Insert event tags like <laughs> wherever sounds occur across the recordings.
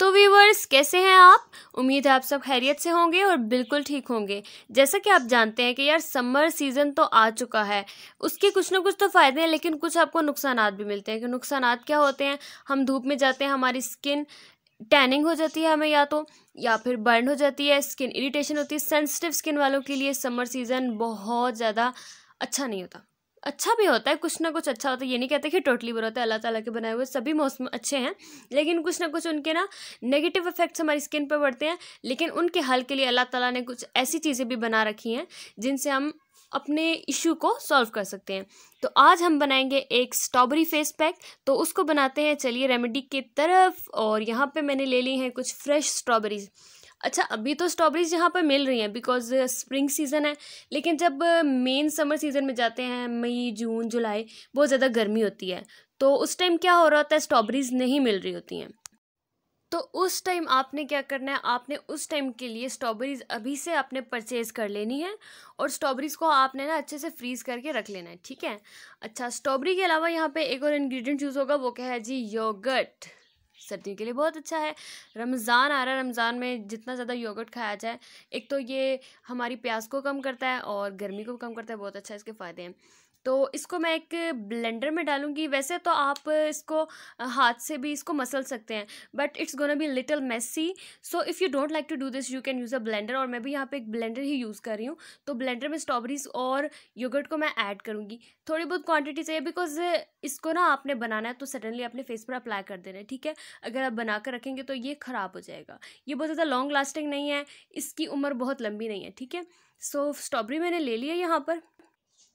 तो व्यूवर्स कैसे हैं आप उम्मीद है आप सब खैरियत से होंगे और बिल्कुल ठीक होंगे जैसा कि आप जानते हैं कि यार समर सीज़न तो आ चुका है उसके कुछ ना कुछ तो फ़ायदे हैं लेकिन कुछ आपको नुकसान भी मिलते हैं कि नुकसान क्या होते हैं हम धूप में जाते हैं हमारी स्किन टैनिंग हो जाती है हमें या तो या फिर बर्न हो जाती है स्किन इरीटेशन होती है सेंसिटिव स्किन वालों के लिए समर सीज़न बहुत ज़्यादा अच्छा नहीं होता अच्छा भी होता है कुछ ना कुछ अच्छा होता है ये नहीं कहते कि टोटली बुरा होता है अल्लाह ताला के बनाए हुए सभी मौसम अच्छे हैं लेकिन कुछ ना कुछ उनके ना नेगेटिव इफेक्ट्स हमारी स्किन पर पड़ते हैं लेकिन उनके हल के लिए अल्लाह ताला ने कुछ ऐसी चीज़ें भी बना रखी हैं जिनसे हम अपने इशू को सॉल्व कर सकते हैं तो आज हम बनाएंगे एक स्ट्रॉबेरी फेस पैक तो उसको बनाते हैं चलिए रेमेडी की तरफ और यहाँ पे मैंने ले ली हैं कुछ फ्रेश स्ट्रॉबेरीज अच्छा अभी तो स्ट्रॉबेरीज यहाँ पर मिल रही हैं बिकॉज स्प्रिंग सीज़न है लेकिन जब मेन समर सीज़न में जाते हैं मई जून जुलाई बहुत ज़्यादा गर्मी होती है तो उस टाइम क्या हो रहा होता है स्ट्रॉबेरीज नहीं मिल रही होती हैं तो उस टाइम आपने क्या करना है आपने उस टाइम के लिए स्ट्रॉबेरीज अभी से आपने परचेज़ कर लेनी है और स्ट्रॉबेरीज़ को आपने ना अच्छे से फ्रीज़ करके रख लेना है ठीक है अच्छा स्ट्रॉबेरी के अलावा यहाँ पे एक और इंग्रेडिएंट यूज़ होगा वो क्या है जी योगर्ट सर्दियों के लिए बहुत अच्छा है रमज़ान आ रहा है रमज़ान में जितना ज़्यादा योगर्ट खाया जाए एक तो ये हमारी प्यास को कम करता है और गर्मी को कम करता है बहुत अच्छा इसके फ़ायदे हैं तो इसको मैं एक ब्लेंडर में डालूँगी वैसे तो आप इसको हाथ से भी इसको मसल सकते हैं but it's gonna be little messy so if you don't like to do this you can use a blender और मैं भी यहाँ पे एक ब्लेंडर ही यूज़ कर रही हूँ तो ब्लेंडर में स्ट्रॉबेरीज और योगर्ट को मैं ऐड करूँगी थोड़ी बहुत क्वान्टिटी चाहिए बिकॉज इसको ना आपने बनाना है तो सडनली अपने फेस पर अप्लाई कर देना है ठीक है अगर आप बना कर रखेंगे तो ये ख़राब हो जाएगा ये बहुत ज़्यादा लॉन्ग लास्टिंग नहीं है इसकी उम्र बहुत लंबी नहीं है ठीक है सो स्ट्रॉबेरी मैंने ले लिया यहाँ पर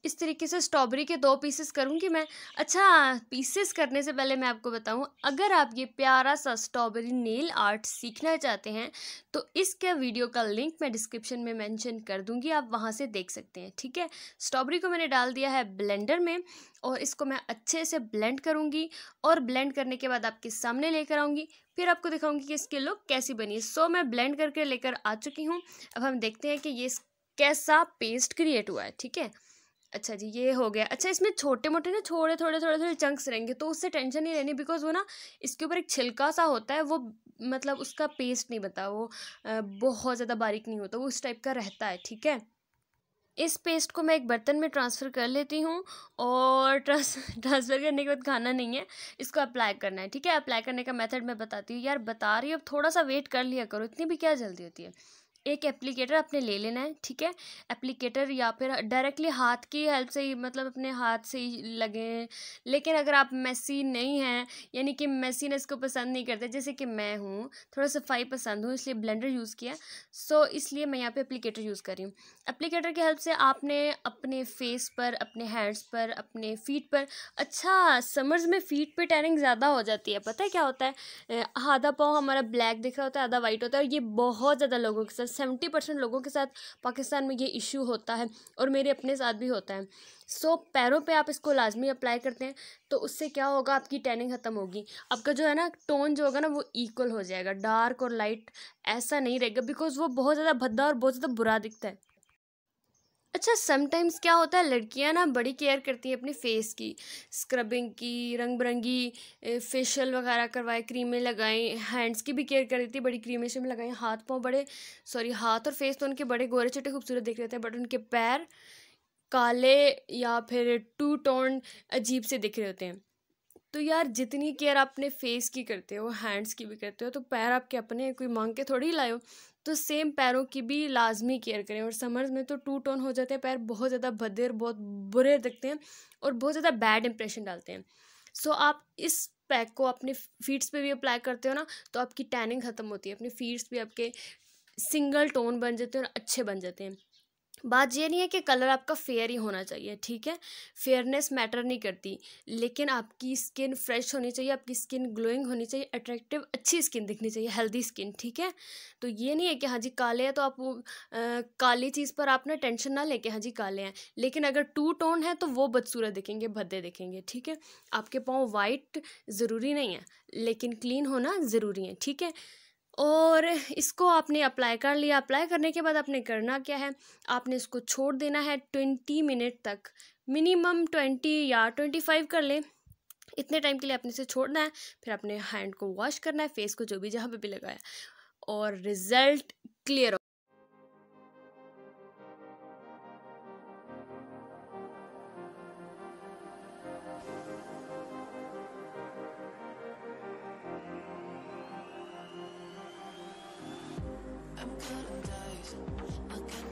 इस तरीके से स्ट्रॉबेरी के दो पीसेस करूँगी मैं अच्छा पीसेस करने से पहले मैं आपको बताऊँ अगर आप ये प्यारा सा स्ट्रॉबेरी नेल आर्ट सीखना चाहते हैं तो इसके वीडियो का लिंक मैं डिस्क्रिप्शन में मेंशन कर दूँगी आप वहाँ से देख सकते हैं ठीक है स्ट्रॉबेरी को मैंने डाल दिया है ब्लेंडर में और इसको मैं अच्छे से ब्लेंड करूँगी और ब्लेंड करने के बाद आपके सामने लेकर आऊँगी फिर आपको दिखाऊँगी कि इसकी लुक कैसी बनी है सो मैं ब्लेंड करके लेकर आ चुकी हूँ अब हम देखते हैं कि ये कैसा पेस्ट क्रिएट हुआ है ठीक है अच्छा जी ये हो गया अच्छा इसमें छोटे मोटे ना थोड़े थोड़े थोड़े थोड़े चंक्स रहेंगे तो उससे टेंशन नहीं रहनी बिकॉज वो ना इसके ऊपर एक छिलका सा होता है वो मतलब उसका पेस्ट नहीं बता वो बहुत ज़्यादा बारीक नहीं होता वो उस टाइप का रहता है ठीक है इस पेस्ट को मैं एक बर्तन में ट्रांसफ़र कर लेती हूँ और ट्रांस ट्रांसफ़र <laughs> करने के बाद खाना नहीं है इसको अप्लाई करना है ठीक है अप्लाई करने का मेथड मैं बताती हूँ यार बता रही हूँ अब थोड़ा सा वेट कर लिया करो इतनी भी क्या जल्दी होती है एक एप्लीकेटर आपने ले लेना है ठीक है एप्लीकेटर या फिर डायरेक्टली हाथ की हेल्प से ही मतलब अपने हाथ से ही लगे लेकिन अगर आप मेसी नहीं हैं यानी कि ने इसको पसंद नहीं करते जैसे कि मैं हूँ थोड़ा सफाई पसंद हूँ इसलिए ब्लेंडर यूज़ किया सो इसलिए मैं यहाँ पे एप्लीकेटर यूज़ कर रही हूँ एप्लीकेटर की हेल्प से आपने अपने फेस पर अपने हैंड्स पर अपने फीट पर अच्छा समर्स में फीट पर टैनिंग ज़्यादा हो जाती है पता है क्या होता है आधा पाँव हमारा ब्लैक दिख रहा होता है आधा वाइट होता है और ये बहुत ज़्यादा लोगों के साथ सेवेंटी परसेंट लोगों के साथ पाकिस्तान में ये इशू होता है और मेरे अपने साथ भी होता है सो so, पैरों पे आप इसको लाजमी अप्लाई करते हैं तो उससे क्या होगा आपकी टैनिंग ख़त्म होगी आपका जो है ना टोन जो होगा ना वो इक्वल हो जाएगा डार्क और लाइट ऐसा नहीं रहेगा बिकॉज वो बहुत ज़्यादा भद्दा और बहुत ज़्यादा बुरा दिखता है अच्छा समटाइम्स क्या होता है लड़कियां ना बड़ी केयर करती हैं अपने फेस की स्क्रबिंग की रंग बिरंगी फेशियल वगैरह करवाए क्रीमें लगाएं हैंड्स की भी केयर कर देती है बड़ी क्रीमें शम लगाएं हाथ पाँव बड़े सॉरी हाथ और फेस तो उनके बड़े गोरे छोटे खूबसूरत दिख रहे थे बट उनके पैर काले या फिर टू टोन अजीब से दिख रहे होते हैं तो यार जितनी केयर आप अपने फेस की करते हो हैंड्स की भी करते हो तो पैर आपके अपने कोई मांग के थोड़ी लाए हो तो सेम पैरों की भी लाजमी केयर करें और समर्स में तो टू टोन हो जाते हैं पैर बहुत ज़्यादा भद्दे बहुत बुरे दिखते हैं और बहुत ज़्यादा बैड इंप्रेशन डालते हैं सो आप इस पैक को अपने फीट्स पे भी अप्लाई करते हो ना तो आपकी टैनिंग ख़त्म होती है अपने फीट्स भी आपके सिंगल टोन बन जाते हैं और अच्छे बन जाते हैं बात ये नहीं है कि कलर आपका फेयर ही होना चाहिए ठीक है फेयरनेस मैटर नहीं करती लेकिन आपकी स्किन फ्रेश होनी चाहिए आपकी स्किन ग्लोइंग होनी चाहिए अट्रैक्टिव अच्छी स्किन दिखनी चाहिए हेल्दी स्किन ठीक है तो ये नहीं है कि हाँ जी काले हैं तो आप आ, काली चीज़ पर आप ना टेंशन ना लेके हाँ जी काले हैं लेकिन अगर टू टोन है तो वो बदसूरत दिखेंगे भद्दे दिखेंगे ठीक है आपके पाँव वाइट ज़रूरी नहीं है लेकिन क्लीन होना ज़रूरी है ठीक है और इसको आपने अप्लाई कर लिया अप्लाई करने के बाद आपने करना क्या है आपने इसको छोड़ देना है ट्वेंटी मिनट तक मिनिमम ट्वेंटी या ट्वेंटी फाइव कर लें इतने टाइम के लिए आपने इसे छोड़ना है फिर अपने हैंड को वॉश करना है फेस को जो भी जहाँ पे भी लगाया और result clear I'm counting days. I can